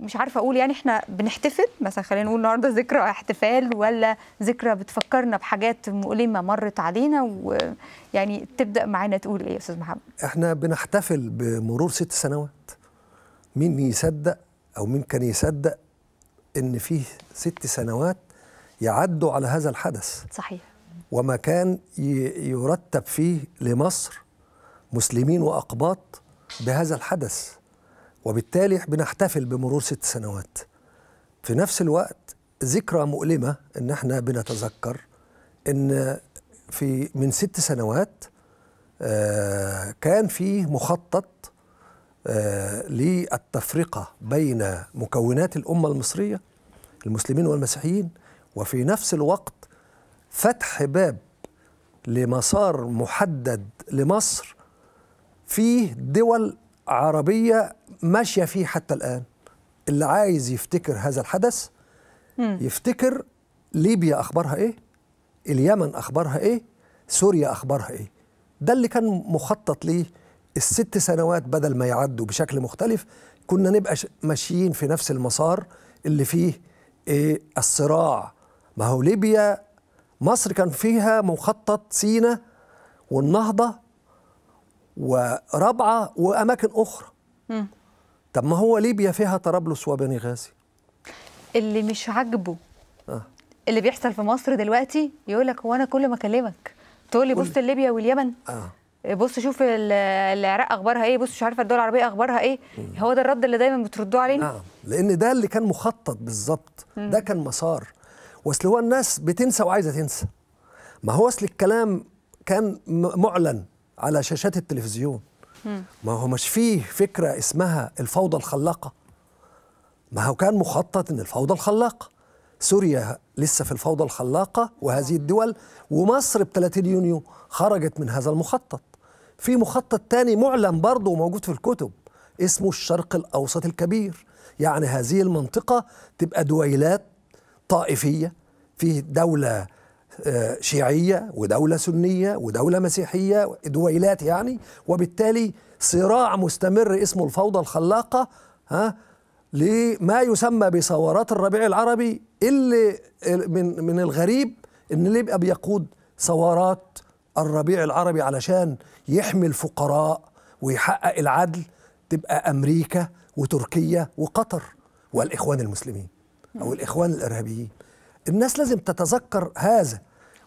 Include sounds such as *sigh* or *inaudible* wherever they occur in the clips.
مش عارفه اقول يعني احنا بنحتفل مثلا خلينا نقول النهارده ذكرى احتفال ولا ذكرى بتفكرنا بحاجات مؤلمه مرت علينا ويعني تبدا معانا تقول ايه يا استاذ محمد؟ احنا بنحتفل بمرور ست سنوات مين يصدق او مين كان يصدق ان فيه ست سنوات يعدوا على هذا الحدث صحيح وما كان يرتب فيه لمصر مسلمين واقباط بهذا الحدث وبالتالي بنحتفل بمرور ست سنوات في نفس الوقت ذكرى مؤلمة إن إحنا بنتذكر إن في من ست سنوات آه، كان في مخطط آه، للتفرقة بين مكونات الأمة المصرية المسلمين والمسيحيين وفي نفس الوقت فتح باب لمسار محدد لمصر فيه دول عربية ماشية فيه حتى الآن اللي عايز يفتكر هذا الحدث يفتكر ليبيا أخبارها إيه اليمن أخبارها إيه سوريا أخبارها إيه ده اللي كان مخطط ليه الست سنوات بدل ما يعدوا بشكل مختلف كنا نبقى ماشيين في نفس المسار اللي فيه إيه الصراع ما هو ليبيا مصر كان فيها مخطط سينا والنهضة ورابعه واماكن اخرى م. طب ما هو ليبيا فيها طرابلس وبني غازي اللي مش عاجبه آه. اللي بيحصل في مصر دلوقتي يقول لك هو انا كل ما اكلمك تقول لي بص ليبيا واليمن آه. بص شوف العراق اخبارها ايه بص مش عارفه الدول العربيه اخبارها ايه م. هو ده الرد اللي دايما بتردوه علينا نعم لان ده اللي كان مخطط بالظبط ده كان مسار واصل هو الناس بتنسى وعايزه تنسى ما هو اصل الكلام كان معلن على شاشات التلفزيون ما هو مش فيه فكرة اسمها الفوضى الخلاقة ما هو كان مخطط أن الفوضى الخلاقة سوريا لسه في الفوضى الخلاقة وهذه الدول ومصر ب 30 يونيو خرجت من هذا المخطط في مخطط تاني معلن برضه وموجود في الكتب اسمه الشرق الأوسط الكبير يعني هذه المنطقة تبقى دويلات طائفية في دولة آه، شيعية ودولة سنية ودولة مسيحية دويلات يعني وبالتالي صراع مستمر اسمه الفوضى الخلاقة ها لما يسمى بثورات الربيع العربي اللي من من الغريب ان اللي يبقى بيقود ثورات الربيع العربي علشان يحمي الفقراء ويحقق العدل تبقى امريكا وتركيا وقطر والاخوان المسلمين او الاخوان الارهابيين الناس لازم تتذكر هذا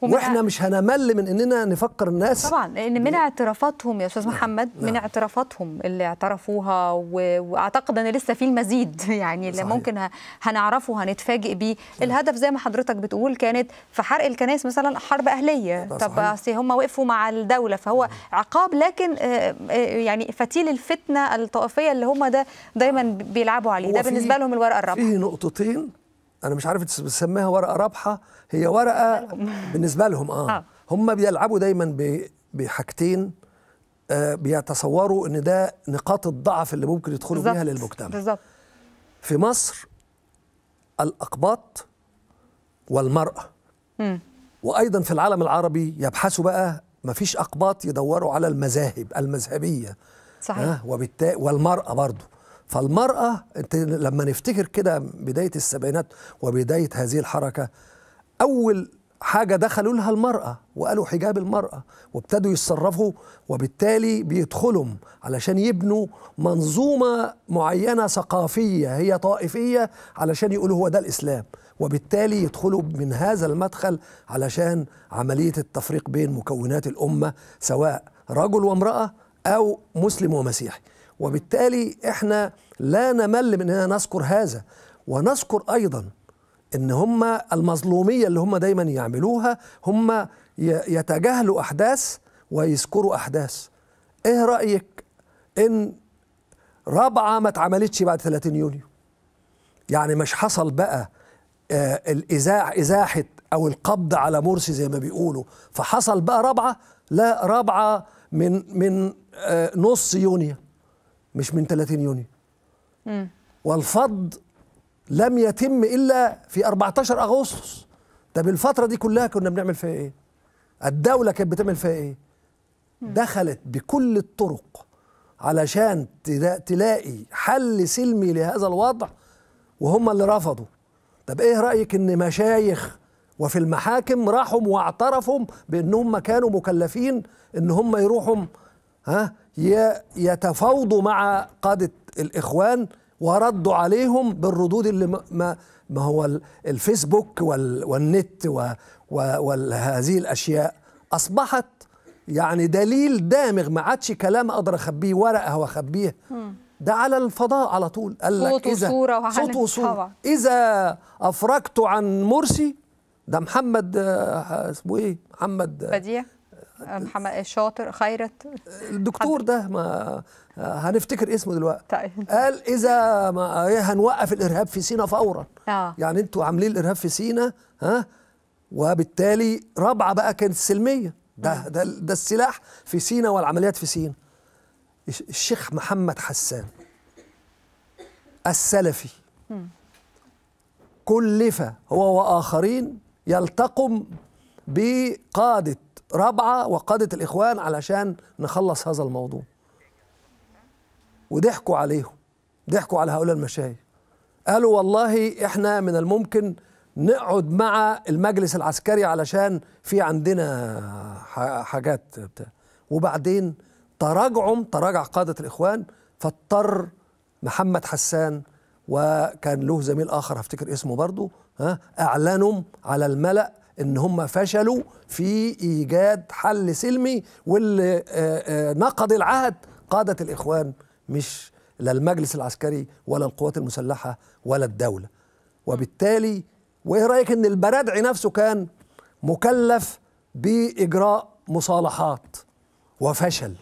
واحنا مش هنمل من اننا نفكر الناس طبعا لان من اعترافاتهم يا استاذ محمد نعم. من اعترافاتهم اللي اعترفوها و... واعتقد ان لسه في المزيد *laughs* يعني اللي صحيح. ممكن هنعرفه هنتفاجئ بيه الهدف زي ما حضرتك بتقول كانت في حرق الكنائس مثلا حرب اهليه طب اصل هم وقفوا مع الدوله فهو عقاب لكن آه، آه، يعني فتيل الفتنه الطائفيه اللي هم ده دا دايما بيلعبوا عليه ده بالنسبه لهم الورقه الرابعه في نقطتين انا مش عارف تسميها ورقه رابحه هي ورقه *laughs* بالنسبه لهم آه. اه هم بيلعبوا دايما بحاجتين آه بيتصوروا ان ده نقاط الضعف اللي ممكن يدخلوا بيها للمجتمع بالظبط في مصر الاقباط والمراه وايضا في العالم العربي يبحثوا بقى ما فيش اقباط يدوروا على المذاهب المذهبيه صحيح آه وبالتالي والمراه برضه فالمرأة أنت لما نفتكر كده بداية السبعينات وبداية هذه الحركة أول حاجة دخلوا لها المرأة وقالوا حجاب المرأة وابتدوا يتصرفوا وبالتالي بيدخلوا علشان يبنوا منظومة معينة ثقافية هي طائفية علشان يقولوا هو ده الإسلام وبالتالي يدخلوا من هذا المدخل علشان عملية التفريق بين مكونات الأمة سواء رجل وامرأة أو مسلم ومسيحي وبالتالي احنا لا نمل من اننا نذكر هذا ونذكر ايضا ان هم المظلوميه اللي هم دايما يعملوها هم يتجاهلوا احداث ويذكروا احداث ايه رايك ان رابعه ما اتعملتش بعد 30 يونيو يعني مش حصل بقى آه الازاع ازاحه او القبض على مرسي زي ما بيقولوا فحصل بقى رابعه لا رابعه من من آه، نص يونيو مش من 30 يونيو والفض لم يتم الا في 14 اغسطس طب الفتره دي كلها كنا بنعمل فيها ايه الدوله كانت بتعمل فيها ايه دخلت بكل الطرق علشان تلاقي حل سلمي لهذا الوضع وهم اللي رفضوا طب ايه رايك ان مشايخ وفي المحاكم راحوا واعترفوا بانهم كانوا مكلفين ان هم يروحوا ها يتفاوضوا مع قادة الإخوان وردوا عليهم بالردود اللي ما, ما هو الفيسبوك والنت وهذه الأشياء أصبحت يعني دليل دامغ ما عادش كلام أقدر أخبيه ورقة وأخبيه ده على الفضاء على طول قال لك صوت إذا صوت وصورة إذا أفرجت عن مرسي ده محمد آه، اسمه إيه محمد آه، بديع محمد شاطر خيرت الدكتور ده ما هنفتكر اسمه دلوقتي طيب. قال اذا ما إيه، هنوقف الارهاب في سينا فورا آه. يعني انتوا عاملين الارهاب في سينا ها وبالتالي رابعه بقى كانت السلميه ده ده ده السلاح في سينا والعمليات في سينا الشيخ محمد حسان السلفي كلف هو واخرين يلتقم بقاده رابعه وقاده الاخوان علشان نخلص هذا الموضوع وضحكوا عليهم ضحكوا على هؤلاء المشايخ قالوا والله احنا من الممكن نقعد مع المجلس العسكري علشان في عندنا حاجات بتاع وبعدين تراجعهم تراجع قادة الإخوان فاضطر محمد حسان وكان له زميل آخر هفتكر اسمه برضه ها أعلنوا على الملأ ان هم فشلوا في ايجاد حل سلمي واللي آه، آه، نقض العهد قاده الاخوان مش لا المجلس العسكري ولا القوات المسلحه ولا الدوله وبالتالي وايه رايك ان البرادعي نفسه كان مكلف باجراء مصالحات وفشل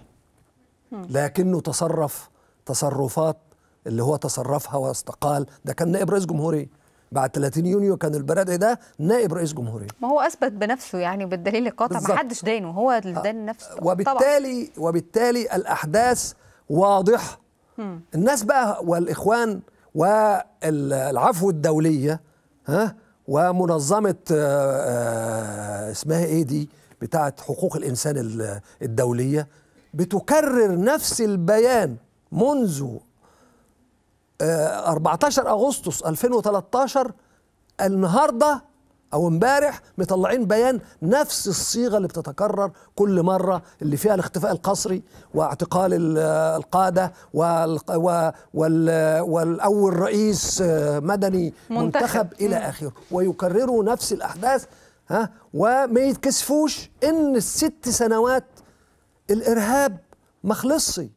لكنه تصرف تصرفات اللي هو تصرفها واستقال ده كان نائب رئيس جمهوريه بعد 30 يونيو كان البرادعي ده نائب رئيس جمهوريه ما هو اثبت بنفسه يعني بالدليل القاطع ما حدش داينه هو اللي آه. دان نفسه وبالتالي طبعا. وبالتالي الاحداث واضحه الناس بقى والاخوان والعفو الدوليه ها ومنظمه آه، آه، اسمها ايه دي بتاعه حقوق الانسان الدوليه بتكرر نفس البيان منذ 14 آه، اغسطس 2013 النهارده او امبارح مطلعين بيان نفس الصيغه اللي بتتكرر كل مره اللي فيها الاختفاء القسري واعتقال آه، القاده آه، والاول رئيس مدني منتخب, منتخب الى اخره ويكرروا نفس الاحداث ها وما يتكسفوش ان الست سنوات الارهاب ما خلصش